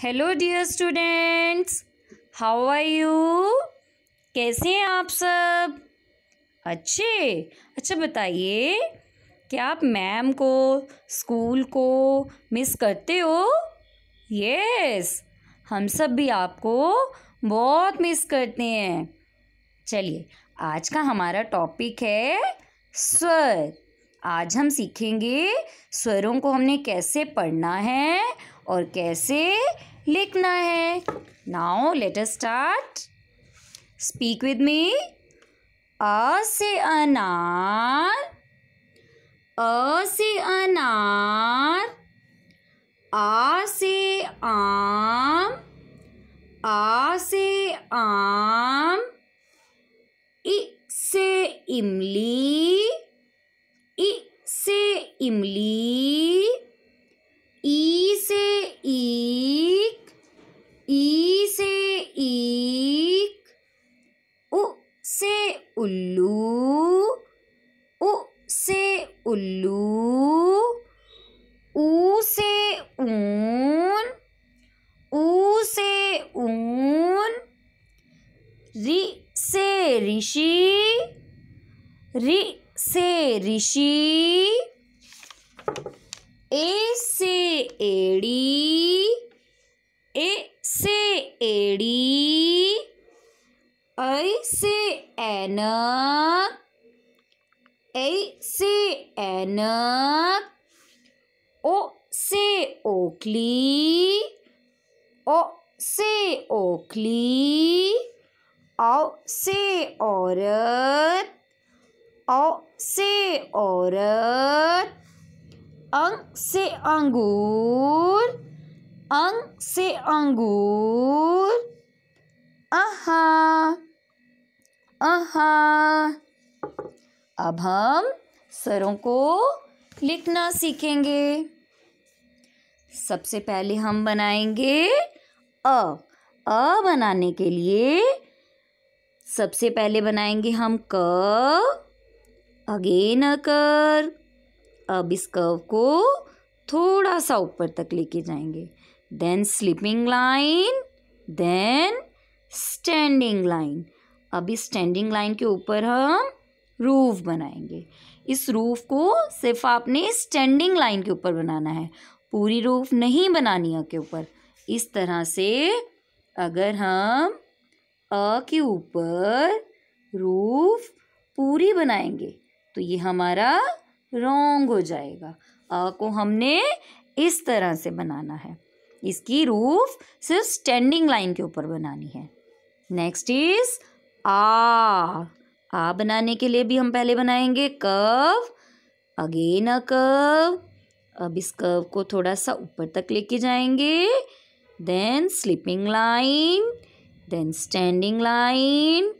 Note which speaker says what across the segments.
Speaker 1: hello dear students how are you कैसे हैं आप सब अच्छे अच्छा बताइए क्या आप मैम को स्कूल को मिस करते हो यस हम सब भी आपको बहुत मिस करते हैं चलिए आज का हमारा टॉपिक है स्वर आज हम सीखेंगे स्वरों को हमने कैसे पढ़ना है और कैसे लिखना है now let us start speak with me अ से अनार अ से अनार आ से आम आ से आम इ से इमली इ से इमली ऊन रि से ऋषि रि से ऋषि ए से एड़ी ए से एड़ी ऐ से ऐनक ऐ से ऐनक ओ से ओखली ओ से ओखली औ से औरत औ से औरत अंग से अंगूर अंग से अंगूर आहा आहा अब हम सरों को लिखना सीखेंगे सबसे पहले हम बनाएंगे अ अ बनाने के लिए सबसे पहले बनाएंगे हम क अगेन अ कर अब इस कर्व को थोड़ा सा ऊपर तक लेके जाएंगे then sleeping line then standing line अब इस स्टैंडिंग लाइन के ऊपर हम रूफ बनाएंगे इस रूफ को सिर्फ आपने स्टैंडिंग लाइन के ऊपर बनाना है पूरी रूफ नहीं बनानी है के ऊपर इस तरह से अगर हम अ के ऊपर रूफ पूरी बनाएंगे तो ये हमारा रोंग हो जाएगा अ को हमने इस तरह से बनाना है इसकी रूफ सिर्फ स्टैंडिंग लाइन के ऊपर बनानी है नेक्स्ट इज आ आ बनाने के लिए भी हम पहले बनाएंगे कव अगेन अ कव अब इस कव को थोड़ा सा ऊपर तक लेके जाएंगे then sleeping line then standing line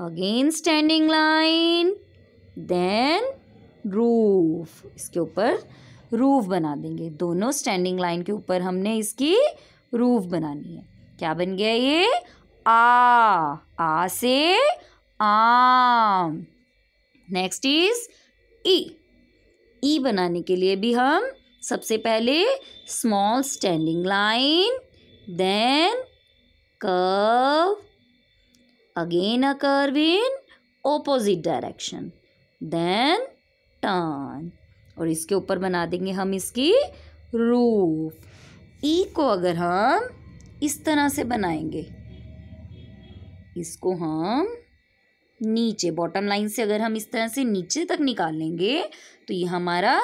Speaker 1: again standing line then roof इसके ऊपर रूफ बना देंगे दोनों स्टैंडिंग लाइन के ऊपर हमने इसकी रूफ बनानी है क्या बन गया ये आ आ से आम नेक्स्ट इज ई ई बनाने के लिए भी हम सबसे पहले small standing line then curve again a curve in opposite direction then turn और इसके ऊपर बना देंगे हम इसकी रूफ ई e को अगर हम इस तरह से बनाएंगे इसको हम नीचे बॉटम लाइन से अगर हम इस तरह से नीचे तक निकाल लेंगे तो ये हमारा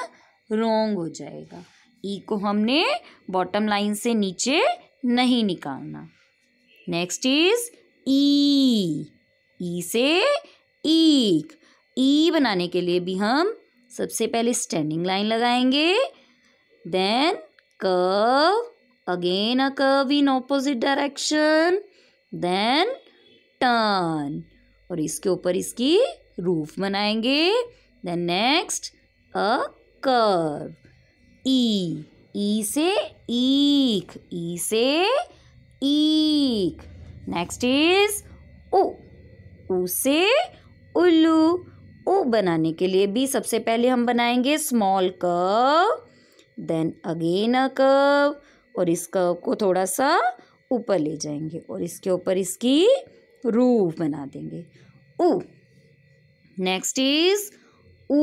Speaker 1: रोंग हो जाएगा ई e को हमने बॉटम लाइन से नीचे नहीं निकालना नेक्स्ट इज ई ई से ईक ई e बनाने के लिए भी हम सबसे पहले स्टैंडिंग लाइन लगाएंगे then curve again a curve in opposite direction then turn और इसके ऊपर इसकी रूफ बनाएंगे देन नेक्स्ट अ कर ई ई से ईख ई से ईख नेक्स्ट इज उ ऊ से उल्लू उ बनाने के लिए भी सबसे पहले हम बनाएंगे स्मॉल कव देन अगेन अ कव और इस कव को थोड़ा सा ऊपर ले जाएंगे और इसके ऊपर इसकी रूफ बना देंगे ऊ नेक्स्ट इज ऊ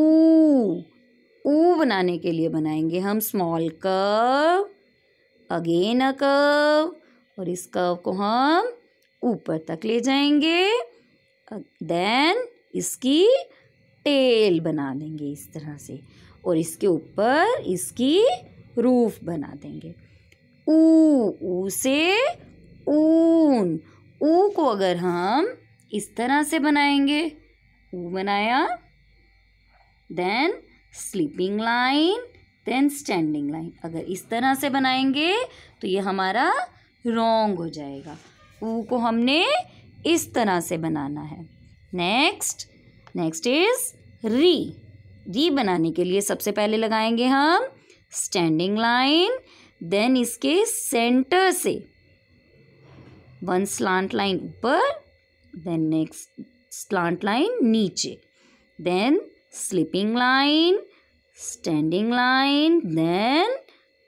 Speaker 1: ऊ बनाने के लिए बनाएंगे हम स्मॉल कव अगेन अ कव और इस कव को हम ऊपर तक ले जाएंगे देन इसकी टेल बना देंगे इस तरह से और इसके ऊपर इसकी रूफ बना देंगे ऊ ऊ से ऊन ऊ को अगर हम इस तरह से बनाएंगे ऊ बनाया then sleeping line then standing line अगर इस तरह से बनाएंगे तो ये हमारा रॉन्ग हो जाएगा ऊ को हमने इस तरह से बनाना है नेक्स्ट नेक्स्ट इज री री बनाने के लिए सबसे पहले लगाएंगे हम स्टैंडिंग लाइन देन इसके सेंटर से वन स्लांट लाइन ऊपर देन नेक्स्ट स्लांट लाइन नीचे then sleeping line standing line then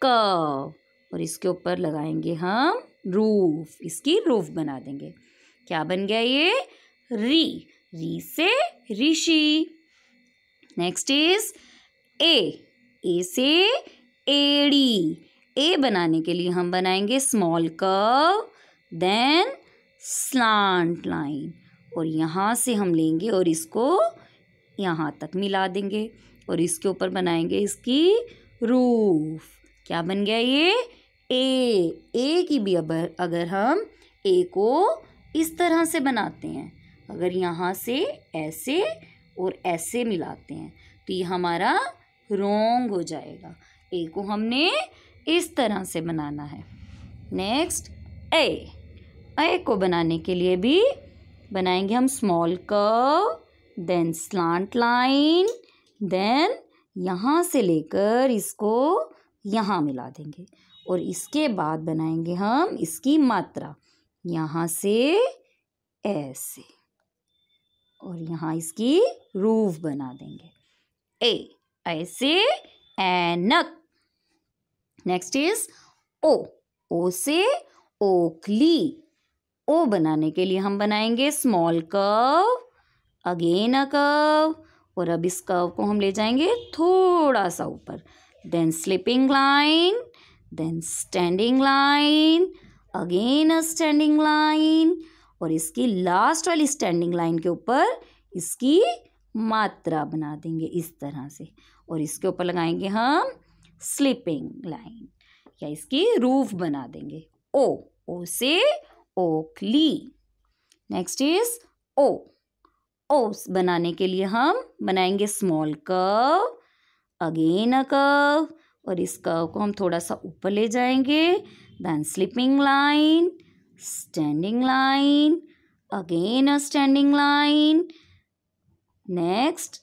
Speaker 1: curve और इसके ऊपर लगाएंगे हम रूफ इसकी रूफ बना देंगे क्या बन गया ये री री से ऋषि नेक्स्ट इज ए ए से एडी ए बनाने के लिए हम बनाएंगे small curve then slant line और यहाँ से हम लेंगे और इसको यहाँ तक मिला देंगे और इसके ऊपर बनाएंगे इसकी रूफ क्या बन गया ये ए ए की भी अब अगर हम ए को इस तरह से बनाते हैं अगर यहाँ से ऐसे और ऐसे मिलाते हैं तो ये हमारा रोंग हो जाएगा ए को हमने इस तरह से बनाना है नेक्स्ट ए ए को बनाने के लिए भी बनाएंगे हम small curve then slant line then यहाँ से लेकर इसको यहाँ मिला देंगे और इसके बाद बनाएंगे हम इसकी मात्रा यहाँ से ऐसे और यहाँ इसकी रूफ बना देंगे ए ऐसे एनक नेक्स्ट इज ओ ओ से ओखली ओ बनाने के लिए हम बनाएंगे small curve again a curve और अब इस कर्व को हम ले जाएंगे थोड़ा सा ऊपर then sleeping line then standing line again a standing line और इसकी लास्ट वाली स्टैंडिंग लाइन के ऊपर इसकी मात्रा बना देंगे इस तरह से और इसके ऊपर लगाएंगे हम स्लिपिंग लाइन या इसकी रूफ बना देंगे ओ ओ से ओकली नेक्स्ट इज ओ ओस बनाने के लिए हम बनाएंगे स्मॉल कव अगेन अ कव और इस कव को हम थोड़ा सा ऊपर ले जाएंगे then sleeping line standing line again a standing line next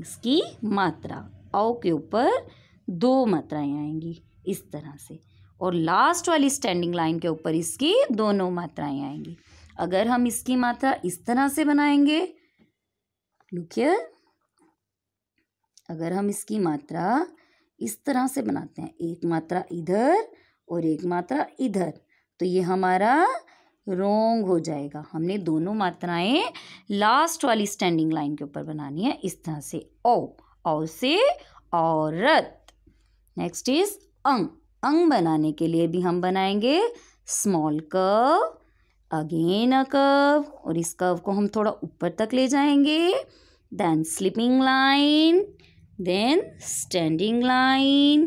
Speaker 1: इसकी मात्रा औ के ऊपर दो मात्राएं आएंगी इस तरह से और लास्ट वाली स्टैंडिंग लाइन के ऊपर इसकी दोनों मात्राएं आएंगी अगर हम इसकी मात्रा इस तरह से बनाएंगे लुक हियर अगर हम इसकी मात्रा इस तरह से बनाते हैं एक मात्रा इधर और एक मात्रा इधर तो ये हमारा रोंग हो जाएगा हमने दोनों मात्राएं लास्ट वाली स्टैंडिंग लाइन के ऊपर बनानी है इस तरह से ओ औ से औरत नेक्स्ट इज अंग अंग बनाने के लिए भी हम बनाएंगे small curve again a curve और इस कर्व को हम थोड़ा ऊपर तक ले जाएंगे then sleeping line then standing line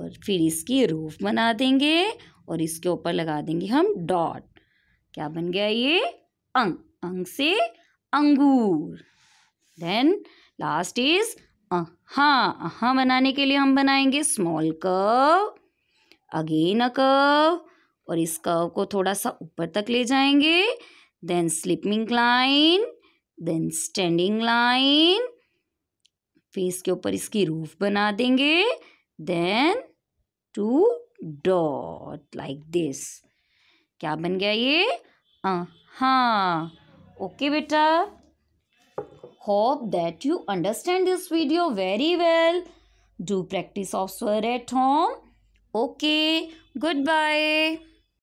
Speaker 1: और फिर इसकी रूफ बना देंगे और इसके ऊपर लगा देंगे हम डॉट क्या बन गया ये अंग अंग से अंगूर देन लास्ट इज हाँ हाँ बनाने के लिए हम बनाएंगे small curve again a curve और इस कर्व को थोड़ा सा ऊपर तक ले जाएंगे then sleeping line then standing line face के ऊपर इसकी रूफ बना देंगे then two dot like this क्या बन गया ये हाँ ओके बेटा hope that you understand this video very well do practice of स्वर at home okay good bye